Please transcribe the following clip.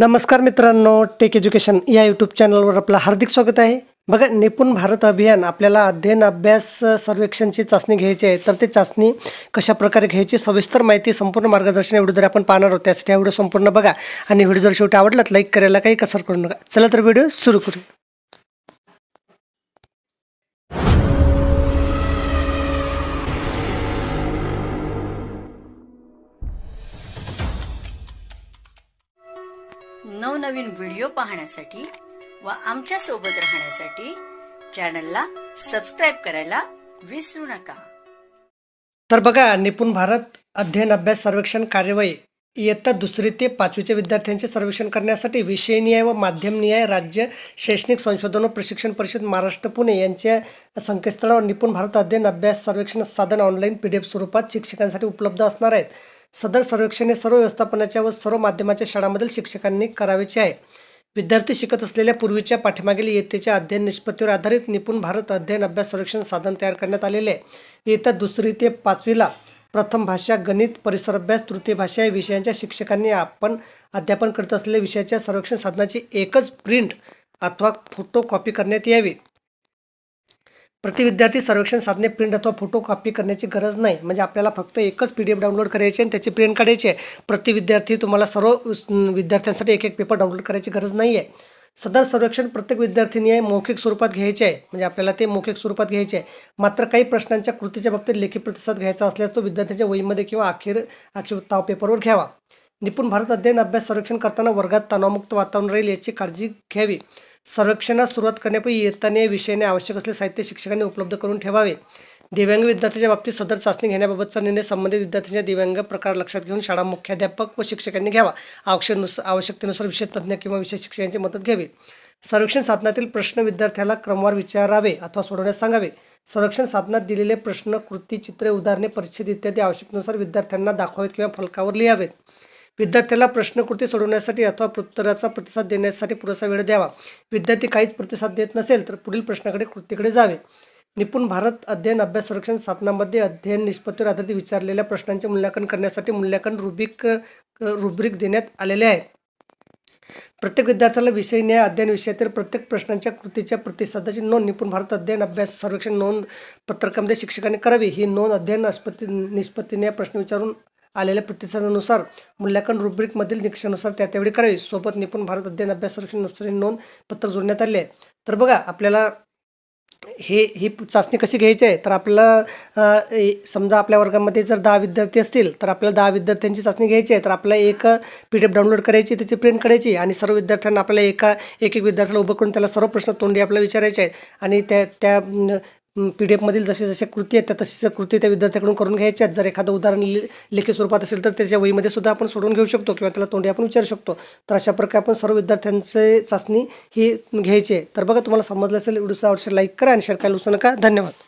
नमस्कार मित्रांनो take education या यूट्यूब चॅनलवर आपलं हार्दिक स्वागत आहे बघा निपुण भारत अभियान आपल्याला अध्ययन अभ्यास सर्वेक्षणची चाचणी घ्यायची आहे तर ते चाचणी कशाप्रकारे घ्यायची सविस्तर माहिती संपूर्ण मार्गदर्शन एवढं जर आपण पाहणार आहोत त्यासाठी हा व्हिडिओ संपूर्ण बघा आणि व्हिडिओ जर शेवटी आवडलात लाईक करायला काही कसर करू नका चला तर व्हिडिओ सुरू करू नवनवीन व्हिडिओ पाहण्यासाठी व आमच्या सोबत राहण्यासाठी चॅनलला सबस्क्राईब करायला विसरू नका तर बघा निपुण भारत अध्ययन अभ्यास सर्वेक्षण कार्यवाही इयत्ता दुसरी ते पाचवीच्या विद्यार्थ्यांचे सर्वेक्षण करण्यासाठी न्याय व न्याय राज्य शैक्षणिक संशोधन व प्रशिक्षण परिषद महाराष्ट्र पुणे यांच्या संकेतस्थळावर निपुण भारत अध्ययन अभ्यास सर्वेक्षण साधन ऑनलाईन पी डी एफ स्वरूपात शिक्षकांसाठी उपलब्ध असणार आहेत सदर सर्वेक्षण हे सर्व व्यवस्थापनाच्या व सर्व माध्यमाच्या शाळांमधील शिक्षकांनी करावेचे आहे विद्यार्थी शिकत असलेल्या पूर्वीच्या पाठीमागील येतेच्या अध्ययन निष्पत्तीवर आधारित निपुण भारत अध्ययन अभ्यास संरक्षण साधन तयार करण्यात आलेले आहे येत्या दुसरी ते पाचवीला प्रथम भाषा गणित परिसर अभ्यास तृतीय भाषा या विषयांच्या शिक्षकांनी आपण अध्यापन करत असलेल्या विषयाच्या संरक्षण साधनाची एकच प्रिंट अथवा फोटो कॉपी करण्यात यावी प्रतिविद्यार्थी सर्वेक्षण साधने प्रिंट अथवा फोटो कॉपी करण्याची गरज नाही म्हणजे आपल्याला फक्त एकच पी डी एफ डाउनलोड करायची आणि त्याची प्रिंट काढायची आहे प्रतिविद्यार्थी तुम्हाला सर्व विद्यार्थ्यांसाठी एक एक पेपर डाउनलोड करायची गरज नाही आहे सदर सर्वेक्षण प्रत्येक विद्यार्थ्यांनी आहे मौखिक स्वरूपात घ्यायचे आहे म्हणजे आपल्याला ते मौखिक स्वरूपात घ्यायचे आहे मात्र काही प्रश्नांच्या कृतीच्या बाबतीत लेखी प्रतिसाद घ्यायचा असल्यास तो विद्यार्थ्यांच्या वहीमध्ये किंवा अखेर अखेर ताव पेपरवर घ्यावा निपुण भारत अध्ययन अभ्यास सर्वेक्षण करताना वर्गात तणावमुक्त वातावरण राहील याची काळजी घ्यावी संरक्षणास सुरुवात करण्यापूर्वी येताने या विषयाने आवश्यक असले साहित्य शिक्षकांनी उपलब्ध करून ठेवावे दिव्यांग विद्यार्थ्यांच्या बाबतीत सदर चाचणी घेण्याबाबतचा निर्णय संबंधित विद्यार्थ्यांच्या दिव्यांग प्रकार लक्षात घेऊन शाळा मुख्याध्यापक व शिक्षकांनी घ्यावा आवश्यकनुसार आवश्यकतेनुसार विशेष तज्ज्ञ किंवा विषय शिक्षकांची मदत घ्यावी सर्वेक्षण साधनातील प्रश्न विद्यार्थ्याला क्रमवार विचारावे अथवा सोडवण्यास सांगावे संरक्षण साधनात दिलेले प्रश्न कृती चित्रे उदाहरणे परिच्छेद इत्यादी आवश्यकतेनुसार विद्यार्थ्यांना दाखवावेत किंवा फलकावर लिहावेत विद्यार्थ्याला प्रश्नकृती सोडवण्यासाठी अथवा उत्तराचा प्रतिसाद देण्यासाठी पुरेसा वेळ द्यावा विद्यार्थी काहीच प्रतिसाद देत नसेल तर पुढील प्रश्नाकडे कृतीकडे जावे निपुण भारत अध्ययन अभ्यास संरक्षण साधनामध्ये अध्ययन निष्पत्तीवर आधारित विचारलेल्या प्रश्नांचे मूल्यांकन करण्यासाठी मूल्यांकन रुबिक रुब्रिक देण्यात आलेले आहे प्रत्येक विद्यार्थ्याला विषय न्याय अध्ययन विषयातील प्रत्येक प्रश्नांच्या कृतीच्या प्रतिसादाची नोंद निपुण भारत अध्ययन अभ्यास सर्वेक्षण नोंद पत्रकामध्ये शिक्षकाने करावी ही नोंद अध्ययन निष्पत्ती निष्पत्तीने प्रश्न विचारून आलेल्या प्रतिसादानुसार मूल्यांकन रुब्रिकमधील निकषानुसार त्या त्यावेळी करावी सोबत निपुण भारत अध्ययन अभ्यास संरक्षण नोंद पत्र जोडण्यात आले आहे तर बघा आपल्याला हे ही चाचणी कशी घ्यायची आहे तर आपल्याला समजा आपल्या वर्गामध्ये जर दहा विद्यार्थी असतील तर आपल्याला दहा विद्यार्थ्यांची चाचणी घ्यायची आहे तर आपल्याला एक पी डी एफ डाउनलोड करायची त्याची प्रिंट करायची आणि सर्व विद्यार्थ्यांना आपल्याला एका एक एक विद्यार्थ्याला उभं करून त्याला सर्व प्रश्न तोंडी आपल्याला विचारायचे आहेत आणि त्या त्या पी डी एफमधील जसे जसे कृती आहेत त्या तशी कृती त्या विद्यार्थ्याकडून करून घ्यायच्या जर एखादं उदाहरण लेखी स्वरूपात असेल तर त्याच्या वहीमध्ये सुद्धा आपण सोडून घेऊ शकतो किंवा त्याला तोंडी आपण विचारू शकतो तर अशा प्रकारे आपण सर्व विद्यार्थ्यांचे चाचणी ही घ्यायची आहे तर बघा तुम्हाला समजलं असेल व्हिडिओचा आवश्यक लाईक करा आणि शेअर करायला विसरू नका धन्यवाद